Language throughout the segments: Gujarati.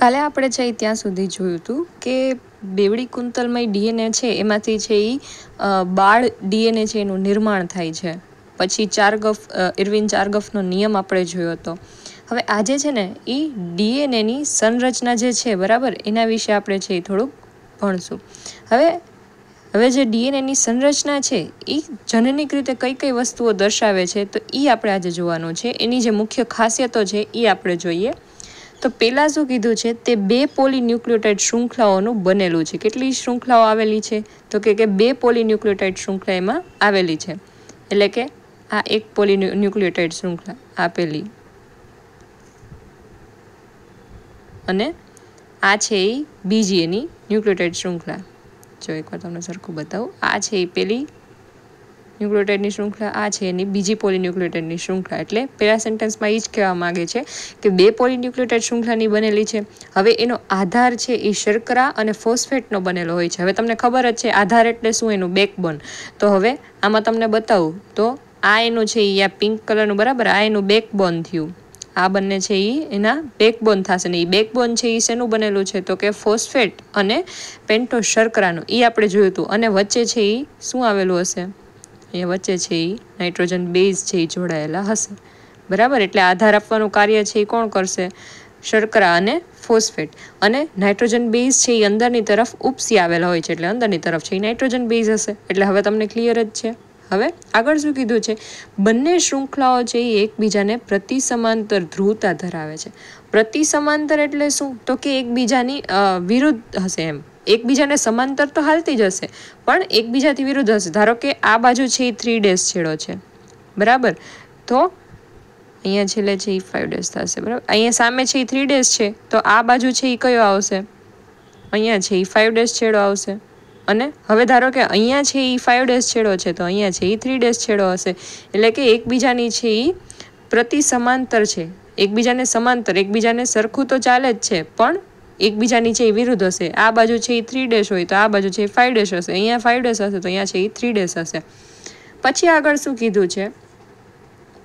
કાલે આપણે જઈ ત્યાં સુધી જોયું હતું કે બેવડી કુંતલમય ડીએનએ છે એમાંથી છે એ બાળ ડીએનએ છે એનું નિર્માણ થાય છે પછી ચાર્ગફ ઇરવિન ચાર્ગફનો નિયમ આપણે જોયો હતો હવે આજે છે ને એ ડીએનએની સંરચના જે છે બરાબર એના વિશે આપણે છે એ થોડુંક ભણશું હવે હવે જે ડીએનએની સંરચના છે એ જનનિક રીતે કઈ કઈ વસ્તુઓ દર્શાવે છે તો એ આપણે આજે જોવાનું છે એની જે મુખ્ય ખાસિયતો છે એ આપણે જોઈએ તો પહેલાં શું કીધું છે તે બે પોલીન્યુક્લિયોટાઇડ શૃંખલાઓનું બનેલું છે કેટલી શૃંખલાઓ આવેલી છે તો કે કે બે પોલીન્યુક્લિયોટાઇડ શૃંખલા એમાં આવેલી છે એટલે કે આ એક પોલીન્યુક્લિયોટાઇડ શૃંખલા આપેલી અને આ છે એ બીજી એની ન્યુક્લિયોટાઇડ શૃંખલા જો એકવાર તમને સરખું બતાવું આ છે એ પેલી ન્યુક્લિયોટાઇડની શૃંખલા આ છે એની બીજી પોલીન્યુક્લિયોટાઇડની શૃંખલા એટલે પહેલા સેન્ટેન્સમાં એ જ કહેવા માગે છે કે બે પોલીન્યુક્લિયોટાઇડ શૃંખલાની બનેલી છે હવે એનો આધાર છે એ શર્કરા અને ફોસ્ફેટનો બનેલો હોય છે હવે તમને ખબર જ છે આધાર એટલે શું એનું બેકબોન તો હવે આમાં તમને બતાવું તો આ એનું છે એ આ પિંક કલરનું બરાબર આ એનું બેકબોન થયું આ બંને છે એ એના બેકબોન થશે ને એ બેકબોન છે એ શેનું બનેલું છે તો કે ફોસ્ફેટ અને પેન્ટો શર્કરાનું એ આપણે જોયું હતું અને વચ્ચે છે એ શું આવેલું હશે અહીંયા વચ્ચે છે એ નાઇટ્રોજન બેઝ છે એ જોડાયેલા હશે બરાબર એટલે આધાર આપવાનું કાર્ય છે એ કોણ કરશે શર્કરા અને ફોસ્ફેટ અને નાઇટ્રોજન બેઝ છે એ અંદરની તરફ ઉપસી આવેલા હોય છે એટલે અંદરની તરફ છે એ નાઇટ્રોજન બેઝ હશે એટલે હવે તમને ક્લિયર જ છે હવે આગળ શું કીધું છે બંને શૃંખલાઓ છે એ એકબીજાને પ્રતિસમાંતર ધ્રુવતા ધરાવે છે પ્રતિ સમાંતર એટલે શું તો કે એકબીજાની વિરુદ્ધ હશે એમ એકબીજાને સમાંતર તો હાલતી જ હશે પણ એકબીજાથી વિરુદ્ધ હશે ધારો કે આ બાજુ છે એ થ્રી ડેઝ છેડો છે બરાબર તો અહીંયા છેલ્લે છે એ ફાઇવ ડેઝ થશે બરાબર અહીંયા સામે છે એ થ્રી ડેઝ છે તો આ બાજુ છે એ કયો આવશે અહીંયા છે એ ફાઇવ ડેઝ છેડો આવશે અને હવે ધારો કે અહીંયા છે એ ફાઇવ ડેઝ છેડો છે તો અહીંયા છે એ થ્રી ડેઝ છેડો હશે એટલે કે એકબીજાની છે એ પ્રતિ સમાંતર છે એકબીજાને સમાંતર એકબીજાને સરખું તો ચાલે જ છે પણ એકબીજા નીચે વિરુદ્ધ હશે આ બાજુ છે એ થ્રી ડેશ હોય તો આ બાજુ છે ફાઇવ ડેશ હશે અહીંયા ફાઇવ ડેશ હશે તો અહીંયા છે એ થ્રી ડેશ હશે પછી આગળ શું કીધું છે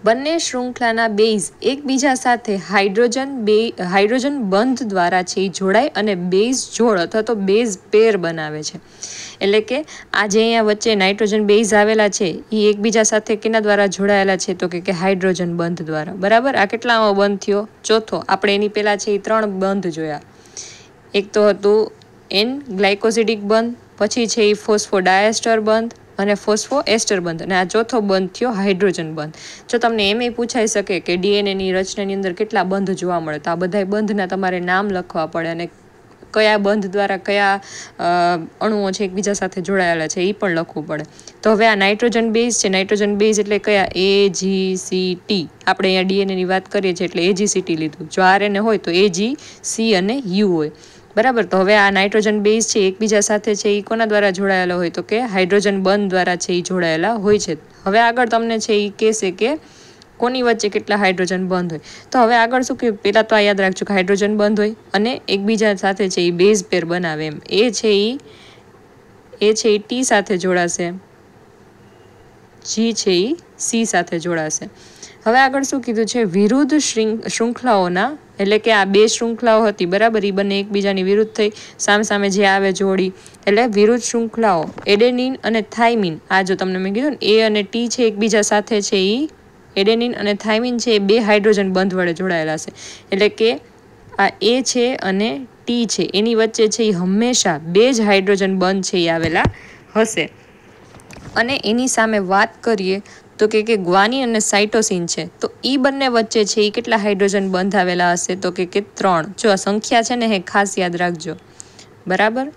બંને શૃંખલાના બેઝ એકબીજા સાથે હાઇડ્રોજન બે હાઇડ્રોજન બંધ દ્વારા છે એ જોડાય અને બેઝ જોડ અથવા તો બેઝ પેર બનાવે છે એટલે કે આ જે અહીંયા વચ્ચે નાઇટ્રોજન બેઝ આવેલા છે એ એકબીજા સાથે કેના દ્વારા જોડાયેલા છે તો કે હાઇડ્રોજન બંધ દ્વારા બરાબર આ કેટલામાં બંધ થયો ચોથો આપણે એની પહેલાં છે એ ત્રણ બંધ જોયા એક તો હતું એન ગ્લાયકોસિડિક બંધ પછી છે એ ફોસ્ફોડાયસ્ટર બંધ અને ફોસ્ફો એસ્ટર બંધ અને આ ચોથો બંધ થયો હાઇડ્રોજન બંધ જો તમને એમ પૂછાઈ શકે કે ડીએનએની રચનાની અંદર કેટલા બંધ જોવા મળે તો આ બધા બંધના તમારે નામ લખવા પડે અને કયા બંધ દ્વારા કયા અણુઓ છે એકબીજા સાથે જોડાયેલા છે એ પણ લખવું પડે તો હવે આ નાઇટ્રોજન બેઝ છે નાઇટ્રોજન બેઝ એટલે કયા એ જી સી ટી આપણે અહીંયા ડીએનએની વાત કરીએ છીએ એટલે એ જી સી ટી લીધું જો આરએનએ હોય તો એ જી સી અને યુ હોય બરાબર તો હવે આ નાઇટ્રોજન બેઝ છે એકબીજા સાથે છે એ કોના દ્વારા જોડાયેલો હોય તો કે હાઇડ્રોજન બંધ દ્વારા છે એ જોડાયેલા હોય છે હવે આગળ તમને છે એ કહેશે કે કોની વચ્ચે કેટલા હાઇડ્રોજન બંધ હોય તો હવે આગળ શું કે પહેલાં તો આ યાદ રાખજો કે હાઇડ્રોજન બંધ હોય અને એકબીજા સાથે છે એ બેઝ પેર બનાવે એમ એ છે એ એ છે એ ટી સાથે જોડાશે જી છે એ સી સાથે જોડાશે હવે આગળ શું કીધું છે વિરુદ્ધ શ્રૃંખલાઓના એટલે કે આ બે શૃંખલાઓ હતી બરાબર એ બંને એકબીજાની વિરુદ્ધ થઈ સામે સામે જે આવે જોડી એટલે વિરુદ્ધ શૃંખલાઓ એડેનિન અને થાઇમિન આ જો તમને મેં કીધું એ અને ટી છે એકબીજા સાથે છે એ એડેનિન અને થાઇમિન છે એ બે હાઇડ્રોજન બંધ વડે જોડાયેલા છે એટલે કે આ એ છે અને ટી છે એની વચ્ચે છે એ હંમેશા બે જ હાઇડ્રોજન બંધ છે એ આવેલા હશે અને એની સામે વાત કરીએ તો કે કે ગ્વાની અને સાઇટોસિન છે તો એ બંને વચ્ચે છે એ કેટલા હાઇડ્રોજન બંધ આવેલા હશે તો કે કે ત્રણ જો આ સંખ્યા છે ને એ ખાસ યાદ રાખજો બરાબર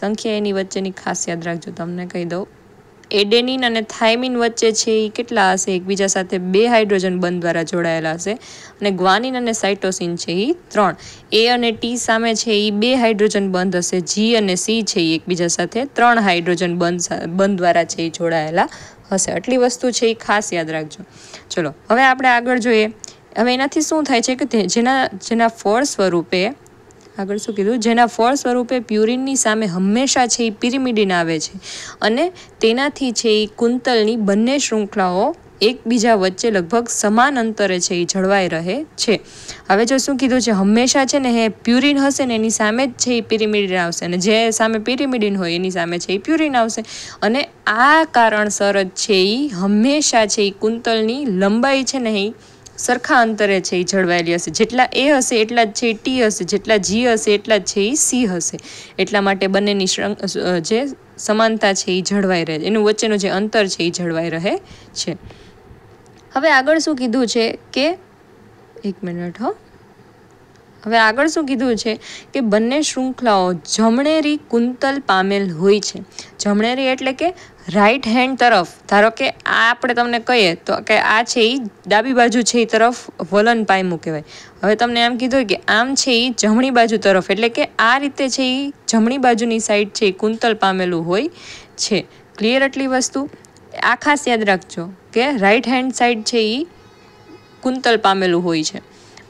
સંખ્યા એની વચ્ચેની ખાસ યાદ રાખજો તમને કહી દઉં એડેનિન અને થાઇમિન વચ્ચે છે એ કેટલા હશે એકબીજા સાથે બે હાઇડ્રોજન બંધ દ્વારા જોડાયેલા હશે અને ગ્વાનિન અને સાઇટોસિન છે એ ત્રણ એ અને ટી સામે છે એ બે હાઇડ્રોજન બંધ હશે જી અને સી છે એ એકબીજા સાથે ત્રણ હાઇડ્રોજન બંધ બંધ દ્વારા છે એ જોડાયેલા હશે આટલી વસ્તુ છે એ ખાસ યાદ રાખજો ચલો હવે આપણે આગળ જોઈએ હવે એનાથી શું થાય છે કે જેના જેના ફળ સ્વરૂપે આગળ શું કીધું જેના ફળ સ્વરૂપે પ્યુરિનની સામે હંમેશા છે એ પિરિમિડિન આવે છે અને તેનાથી છે એ કુંતલની બંને શૃંખલાઓ એકબીજા વચ્ચે લગભગ સમાન અંતરે છે એ જળવાઈ રહે છે હવે જો શું કીધું છે હંમેશા છે ને એ પ્યુરિન હશે ને એની સામે જ છે એ પિરિમિડિન આવશે અને જે સામે પિરિમિડિન હોય એની સામે છે એ પ્યુરિન આવશે અને આ કારણસર જ છે એ હંમેશા છે એ કુંતલની લંબાઈ છે ને એ સરખા અંતરે છે એ જળવાયેલી હશે જેટલા એ હશે એટલા જ છે ટી હશે જેટલા જી હશે એટલા જ છે એ સી હશે એટલા માટે બંનેની જે સમાનતા છે એ જળવાઈ રહે એનું વચ્ચેનું જે અંતર છે એ જળવાઈ રહે છે હવે આગળ શું કીધું છે કે એક મિનિટ હો હવે આગળ શું કીધું છે કે બંને શૃંખલાઓ જમણેરી કુંતલ પામેલ હોય છે જમણેરી એટલે કે રાઈટ હેન્ડ તરફ ધારો કે આ આપણે તમને કહીએ તો કે આ છે એ ડાબી બાજુ છે એ તરફ વલન પાયમું કહેવાય હવે તમને એમ કીધું કે આમ છે એ જમણી બાજુ તરફ એટલે કે આ રીતે છે એ જમણી બાજુની સાઈડ છે એ કુંતલ પામેલું હોય છે ક્લિયર એટલી વસ્તુ આ ખાસ યાદ રાખજો કે રાઈટ હેન્ડ સાઈડ છે એ કુંતલ પામેલું હોય છે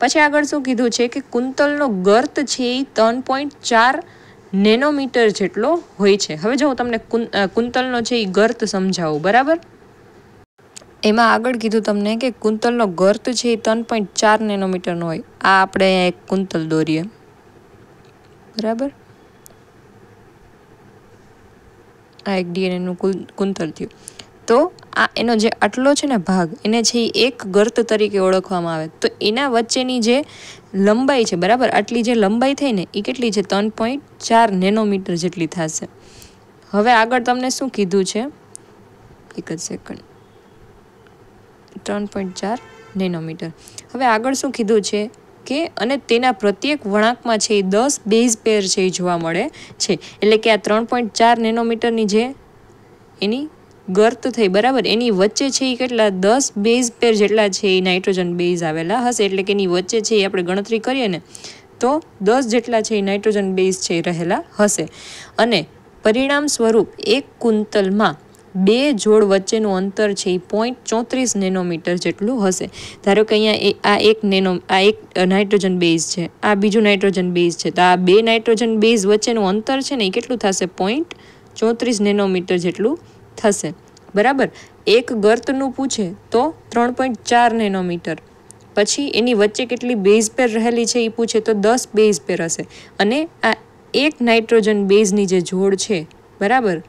પછી આગળ શું કીધું છે કે કુંતલનો ગર્ત છે એ ત્રણ પોઈન્ટ ચાર નેનોમીટર જેટલો હોય છે હવે જો હું તમને કુંતલનો છે એ ગર્ત સમજાવું બરાબર એમાં આગળ કીધું તમને કે કુંતલનો ગર્ત છે એ ત્રણ પોઈન્ટ ચાર નેનોમીટરનો હોય આ આપણે અહીંયા એક કુંતલ દોરીએ બરાબર આ એક ડીએનએનું કુંતલ થયું તો આ એનો જે આટલો છે ને ભાગ એને છે એ એક ગર્ત તરીકે ઓળખવામાં આવે તો એના વચ્ચેની જે લંબાઈ છે બરાબર આટલી જે લંબાઈ થઈ ને એ કેટલી છે ત્રણ પોઈન્ટ ચાર નેનોમીટર જેટલી થશે હવે આગળ તમને શું કીધું છે એક જ સેકન્ડ ત્રણ પોઈન્ટ ચાર નેનોમીટર હવે આગળ શું કીધું છે કે અને તેના પ્રત્યેક વળાંકમાં છે એ દસ બેઝ પેર છે એ જોવા મળે છે એટલે કે આ ત્રણ પોઈન્ટ ચાર નેનોમીટરની જે એની ગર્ત થઈ બરાબર એની વચ્ચે છે એ કેટલા દસ બેઝ પેર જેટલા છે એ નાઇટ્રોજન બેઝ આવેલા હશે એટલે કે એની વચ્ચે છે એ આપણે ગણતરી કરીએ ને તો દસ જેટલા છે એ નાઇટ્રોજન બેઝ છે એ રહેલા હશે અને પરિણામ સ્વરૂપ એક કુંતલમાં બે જોડ વચ્ચેનું અંતર છે એ પોઈન્ટ ચોત્રીસ નેનોમીટર જેટલું હશે ધારો કે અહીંયા એ આ એક નેનો આ એક નાઇટ્રોજન બેઝ છે આ બીજું નાઇટ્રોજન બેઝ છે તો આ બે નાઇટ્રોજન બેઝ વચ્ચેનું અંતર છે ને એ કેટલું થશે પોઈન્ટ ચોત્રીસ નેનોમીટર જેટલું થશે બરાબર એક ગર્તનું પૂછે તો ત્રણ પોઈન્ટ ચાર નેનોમીટર પછી એની વચ્ચે કેટલી બેઝ પેર રહેલી છે એ પૂછે તો દસ બેઝ પેર હશે અને આ એક નાઇટ્રોજન બેઝની જે જોડ છે બરાબર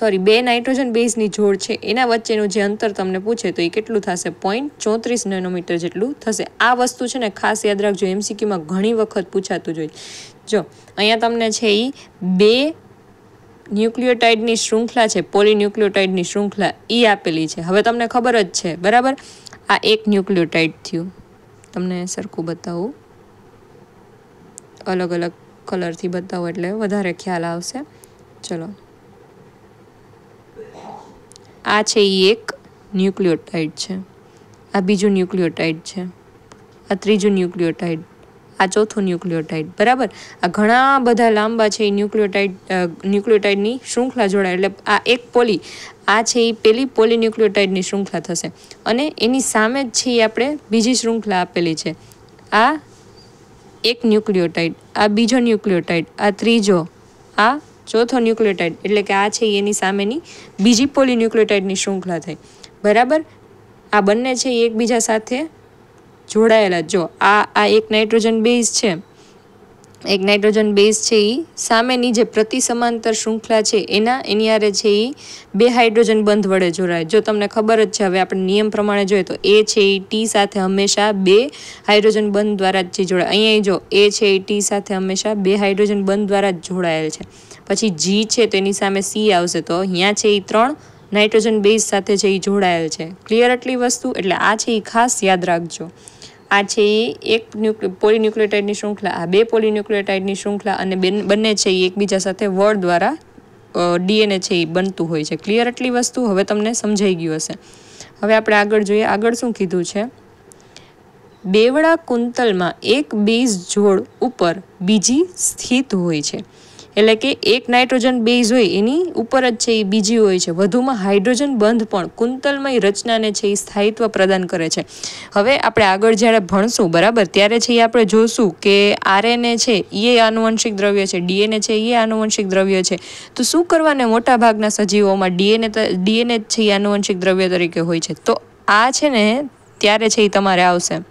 સોરી બે નાઇટ્રોજન બેઝની જોડ છે એના વચ્ચેનું જે અંતર તમને પૂછે તો એ કેટલું થશે પોઈન્ટ ચોત્રીસ નેનોમીટર જેટલું થશે આ વસ્તુ છે ને ખાસ યાદ રાખજો એમસીક્યુમાં ઘણી વખત પૂછાતું જોઈએ જો અહીંયા તમને છે એ બે ન્યુક્લિયોટાઇડની શૃંખલા છે પોલીન્યુક્લિયોટાઇડની શૃંખલા એ આપેલી છે હવે તમને ખબર જ છે બરાબર આ એક ન્યુક્લિયોટાઇડ થયું તમને સરખું બતાવું અલગ અલગ કલરથી બતાવું એટલે વધારે ખ્યાલ આવશે ચલો આ છે એ એક ન્યુક્લિયોટાઇડ છે આ બીજું ન્યુક્લિયોટાઇડ છે આ ત્રીજું ન્યુક્લિયોટાઇડ આ ચોથું ન્યુક્લિયોટાઈડ બરાબર આ ઘણા બધા લાંબા છે એ ન્યુક્લિયોટાઈડ ન્યુક્લિયોટાઇડની શૃંખલા જોડાય એટલે આ એક પોલી આ છે એ પેલી પોલીન્યુક્લિયોટાઇડની શૃંખલા થશે અને એની સામે જ છે એ આપણે બીજી શૃંખલા આપેલી છે આ એક ન્યુક્લિયોટાઇડ આ બીજો ન્યુક્લિયોટાઈડ આ ત્રીજો આ ચોથો ન્યુક્લિયોટાઇડ એટલે કે આ છે એની સામેની બીજી પોલીન્યુક્લિયોટાઇડની શૃંખલા થઈ બરાબર આ બંને છે એકબીજા સાથે જોડાયેલા જો આ આ એક નાઇટ્રોજન બેઝ છે એક નાઇટ્રોજન બેઝ છે એ સામેની જે પ્રતિ સમાંતર શૃંખલા છે એના એની આરે છે એ બે હાઇડ્રોજન બંધ વડે જોડાય જો તમને ખબર જ છે હવે આપણે નિયમ પ્રમાણે જોઈએ તો એ છે એ ટી સાથે હંમેશા બે હાઇડ્રોજન બંધ દ્વારા જ જોડાય અહીંયા જો એ છે એ ટી સાથે હંમેશા બે હાઇડ્રોજન બંધ દ્વારા જ જોડાયેલ છે પછી જી છે તો એની સામે સી આવશે તો અહીંયા છે એ ત્રણ નાઇટ્રોજન બેઝ સાથે છે એ જોડાયેલ છે ક્લિયર આટલી વસ્તુ એટલે આ છે એ ખાસ યાદ રાખજો આ છે એ એક પોલીન્યુક્લિયોટાઇડની શૃંખલા આ બે પોલીન્યુક્લિયોટાઇડની શૃંખલા અને બંને છે એ એકબીજા સાથે વડ દ્વારા ડીએનએ છે એ બનતું હોય છે ક્લિયર એટલી વસ્તુ હવે તમને સમજાઈ ગયું હશે હવે આપણે આગળ જોઈએ આગળ શું કીધું છે બેવડા કુંતલમાં એક બીજ જોડ ઉપર બીજી સ્થિત હોય છે એટલે કે એક નાઇટ્રોજન બેઝ હોય એની ઉપર જ છે એ બીજી હોય છે વધુમાં હાઇડ્રોજન બંધ પણ કુંતલમય રચનાને છે એ સ્થાયિત્વ પ્રદાન કરે છે હવે આપણે આગળ જ્યારે ભણશું બરાબર ત્યારે છે એ આપણે જોશું કે આરએનએ છે એ આનુવંશિક દ્રવ્ય છે ડીએનએ છે એ આનુવંશિક દ્રવ્ય છે તો શું કરવાને મોટાભાગના સજીવોમાં ડીએનએ ડીએનએ છે એ આનુવંશિક દ્રવ્ય તરીકે હોય છે તો આ છે ને ત્યારે છે એ તમારે આવશે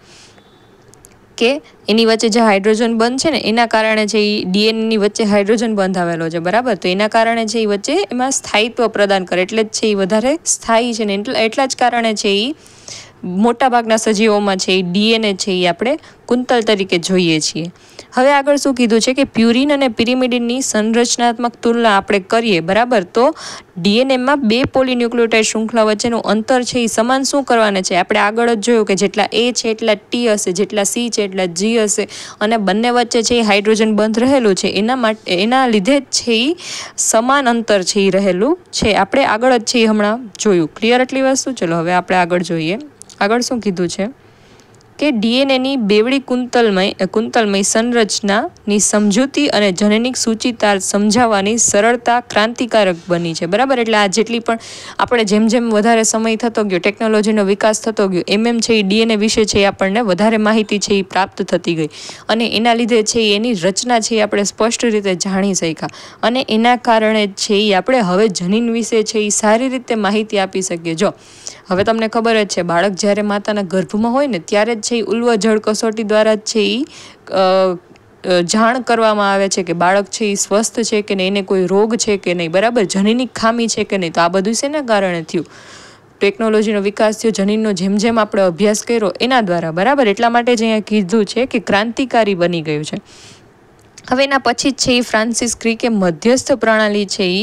કે એની વચ્ચે જે હાઇડ્રોજન બંધ છે ને એના કારણે છે એ ડીએનએની વચ્ચે હાઇડ્રોજન બંધ આવેલો છે બરાબર તો એના કારણે છે વચ્ચે એમાં સ્થાયિત્વ પ્રદાન કરે એટલે જ છે એ વધારે સ્થાયી છે ને એટલા જ કારણે છે એ મોટાભાગના સજીવોમાં છે એ ડીએનએ છે એ આપણે કુંતલ તરીકે જોઈએ છીએ હવે આગળ શું કીધું છે કે પ્યુરિન અને પિરિમિડિનની સંરચનાત્મક તુલના આપણે કરીએ બરાબર તો ડીએનએમાં બે પોલીન્યુક્લિયોટાઇડ શૃંખલા વચ્ચેનું અંતર છે એ સમાન શું કરવાના છે આપણે આગળ જ જોયું કે જેટલા એ છે એટલા ટી હશે જેટલા સી છે એટલા જી હશે અને બંને વચ્ચે છે એ હાઇડ્રોજન બંધ રહેલું છે એના માટે એના લીધે જ છે એ સમાન અંતર છે એ રહેલું છે આપણે આગળ જ છે એ હમણાં જોયું ક્લિયર એટલી વસ્તુ ચલો હવે આપણે આગળ જોઈએ આગળ શું કીધું છે કે ડીએનએની બેવડી કુંતલમય કુંતલમય સંરચનાની સમજૂતી અને જનનિક સૂચિતાર્થ સમજાવવાની સરળતા ક્રાંતિકારક બની છે બરાબર એટલે આ જેટલી પણ આપણે જેમ જેમ વધારે સમય થતો ગયો ટેકનોલોજીનો વિકાસ થતો ગયો એમ એમ છે એ ડીએનએ વિશે છે એ આપણને વધારે માહિતી છે એ પ્રાપ્ત થતી ગઈ અને એના લીધે છે એની રચના છે એ આપણે સ્પષ્ટ રીતે જાણી શક્યા અને એના કારણે છે એ આપણે હવે જનીન વિશે છે એ સારી રીતે માહિતી આપી શકીએ જો હવે તમને ખબર જ છે બાળક જ્યારે માતાના ગર્ભમાં હોય ને ત્યારે જ છે એ ઉલ્વ જળ કસોટી દ્વારા જ છે એ જાણ કરવામાં આવે છે કે બાળક છે એ સ્વસ્થ છે કે નહીં એને કોઈ રોગ છે કે નહીં બરાબર જનીનની ખામી છે કે નહીં તો આ બધું શેના કારણે થયું ટેકનોલોજીનો વિકાસ થયો જનીનનો જેમ જેમ આપણે અભ્યાસ કર્યો એના દ્વારા બરાબર એટલા માટે જ અહીંયા કીધું છે કે ક્રાંતિકારી બની ગયું છે હવે એના પછી જ છે એ ફ્રાન્સિસ ક્રિકે મધ્યસ્થ પ્રણાલી છે એ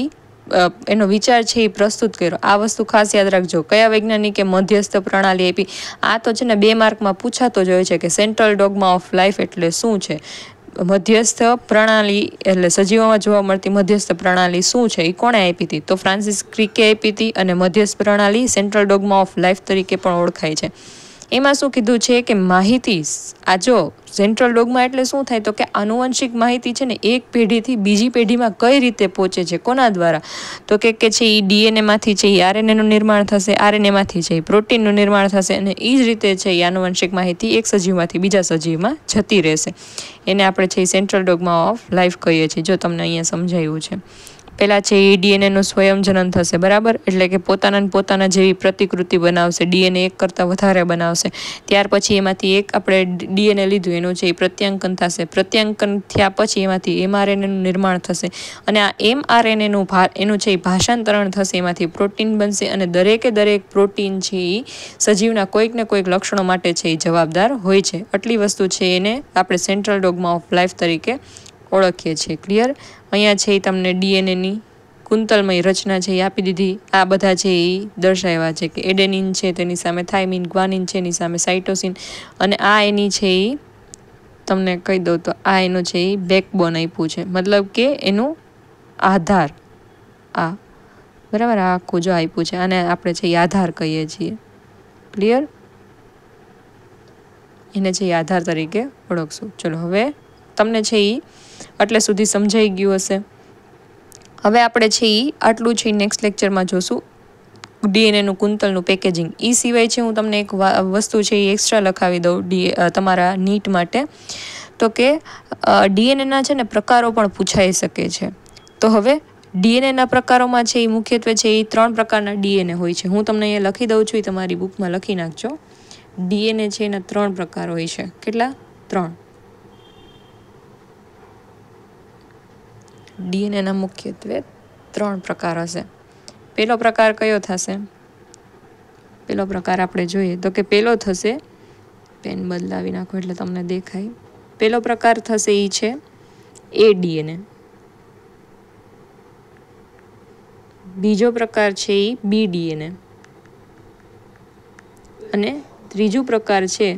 એનો વિચાર છે એ પ્રસ્તુત કર્યો આ વસ્તુ ખાસ યાદ રાખજો કયા વૈજ્ઞાનિકે મધ્યસ્થ પ્રણાલી આપી આ તો છે ને બે માર્કમાં પૂછાતો જ હોય છે કે સેન્ટ્રલ ડોગમા ઓફ લાઈફ એટલે શું છે મધ્યસ્થ પ્રણાલી એટલે સજીવોમાં જોવા મળતી મધ્યસ્થ પ્રણાલી શું છે એ કોણે આપી હતી તો ફ્રાન્સિસ ક્રિકે આપી હતી અને મધ્યસ્થ પ્રણાલી સેન્ટ્રલ ડોગમા ઓફ લાઈફ તરીકે પણ ઓળખાય છે એમાં શું કીધું છે કે માહિતી આ જો સેન્ટ્રલ ડોગમાં એટલે શું થાય તો કે આનુવંશિક માહિતી છે ને એક પેઢીથી બીજી પેઢીમાં કઈ રીતે પહોંચે છે કોના દ્વારા તો કે કે છે એ ડીએનએમાંથી છે એ આરએનએનું નિર્માણ થશે આરએનએમાંથી છે એ પ્રોટીનનું નિર્માણ થશે અને એ જ રીતે છે એ આનુવંશિક માહિતી એક સજીવમાંથી બીજા સજીવમાં જતી રહેશે એને આપણે છે એ સેન્ટ્રલ ડોગમાં ઓફ લાઈફ કહીએ છીએ જો તમને અહીંયા સમજાયું છે પહેલાં છે એ ડીએનએનું સ્વયંજનન થશે બરાબર એટલે કે પોતાના પોતાના જેવી પ્રતિકૃતિ બનાવશે ડીએનએ એક કરતાં વધારે બનાવશે ત્યાર પછી એમાંથી એક આપણે ડીએનએ લીધું એનું છે એ પ્રત્યાંકન થશે પ્રત્યાંકન થયા પછી એમાંથી એમઆરએનએનું નિર્માણ થશે અને આ એમઆરએનએનું ભા એનું છે એ ભાષાંતરણ થશે એમાંથી પ્રોટીન બનશે અને દરેકે દરેક પ્રોટીન છે એ સજીવના કોઈક ને કોઈક લક્ષણો માટે છે એ જવાબદાર હોય છે આટલી વસ્તુ છે એને આપણે સેન્ટ્રલ ડોગમા ઓફ લાઈફ તરીકે ઓળખીએ છીએ ક્લિયર અહીંયા છે એ તમને ડીએનએની કુંતલમય રચના છે એ આપી દીધી આ બધા છે એ દર્શાવ્યા છે કે એડેનિન છે તેની સામે થાઇમિન ગ્વાનિન છે એની સામે સાઇટોસિન અને આ એની છે એ તમને કહી દઉં તો આ એનું છે એ બેકબોન આપ્યું છે મતલબ કે એનું આધાર આ બરાબર આ આખું જો આપ્યું છે અને આપણે છે એ આધાર કહીએ છીએ ક્લિયર એને છે એ આધાર તરીકે ઓળખશું ચલો હવે તમને છે એ એટલે સુધી સમજાઈ ગયું હશે હવે આપણે છે એ આટલું છે નેક્સ્ટ લેક્ચરમાં જોશું ડીએનએનું કુંતલનું પેકેજિંગ એ સિવાય છે હું તમને એક વસ્તુ છે એ એક્સ્ટ્રા લખાવી દઉં ડી તમારા નીટ માટે તો કે ડીએનએના છે ને પ્રકારો પણ પૂછાઈ શકે છે તો હવે ડીએનએના પ્રકારોમાં છે એ મુખ્યત્વે છે એ ત્રણ પ્રકારના ડીએનએ હોય છે હું તમને અહીંયા લખી દઉં છું એ તમારી બુકમાં લખી નાખજો ડીએનએ છે એના ત્રણ પ્રકાર હોય છે કેટલા ત્રણ ડીએનએના મુખ્યત્વે ત્રણ પ્રકાર હશે પહેલો પ્રકાર કયો થશે પહેલો પ્રકાર આપણે જોઈએ તો કે પહેલો થશે પેન બદલાવી નાખો એટલે તમને દેખાય પહેલો પ્રકાર થશે એ છે એ ડીએનએ બીજો પ્રકાર છે એ બી ડીએનએ અને ત્રીજો પ્રકાર છે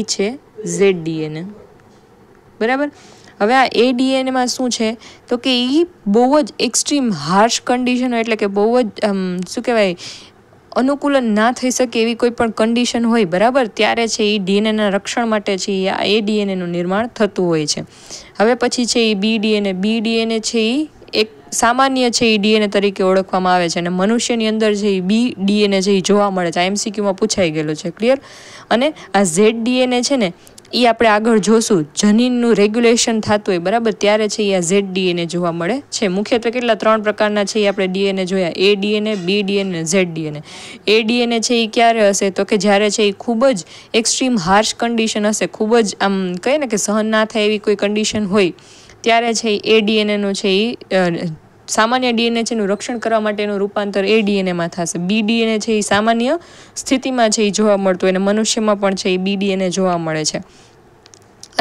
એ છે ઝેડ ડીએનએ બરાબર હવે આ એ ડીએનએમાં શું છે તો કે એ બહુ જ એક્સ્ટ્રીમ હાર્શ કન્ડિશન હોય એટલે કે બહુ જ શું કહેવાય અનુકૂલન ના થઈ શકે એવી કોઈ પણ કન્ડિશન હોય બરાબર ત્યારે છે એ ડીએનએના રક્ષણ માટે છે એ આ એ ડીએનએનું નિર્માણ થતું હોય છે હવે પછી છે એ બી ડીએનએ બી ડીએનએ છે એ એક સામાન્ય છે એ ડીએનએ તરીકે ઓળખવામાં આવે છે અને મનુષ્યની અંદર જે બી ડીએનએ છે એ જોવા મળે છે આ એમસીક્યુમાં પૂછાઈ ગયેલો છે ક્લિયર અને આ ઝેડ ડીએનએ છે ને એ આપણે આગળ જોશું જનીનનું રેગ્યુલેશન થતું હોય બરાબર ત્યારે છે એ આ ઝેડ ડીએનએ જોવા મળે છે મુખ્યત્વે કેટલા ત્રણ પ્રકારના છે એ આપણે ડીએનએ જોયા A DNA B DNA Z DNA A DNA છે એ ક્યારે હશે તો કે જ્યારે છે એ ખૂબ જ એક્સ્ટ્રીમ હાર્શ કન્ડિશન હશે ખૂબ જ આમ કહીએ ને કે સહન ના થાય એવી કોઈ કન્ડિશન હોય ત્યારે છે એ ડીએનએનું છે એ સામાન્ય ડીએનએ છે એનું રક્ષણ કરવા માટેનું રૂપાંતર એ ડીએનએમાં થશે બી ડીએનએ છે એ સામાન્ય સ્થિતિમાં છે એ જોવા મળતું હોય અને મનુષ્યમાં પણ છે એ બી ડીએનએ જોવા મળે છે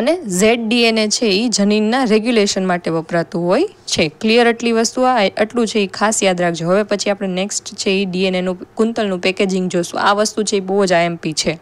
અને ઝેડ ડીએનએ છે એ જનીનના રેગ્યુલેશન માટે વપરાતું હોય છે ક્લિયર આટલી વસ્તુ આ એટલું છે એ ખાસ યાદ રાખજો હવે પછી આપણે નેક્સ્ટ છે એ ડીએનએનું કુંતલનું પેકેજિંગ જોશું આ વસ્તુ છે એ બહુ જ આઈએમપી છે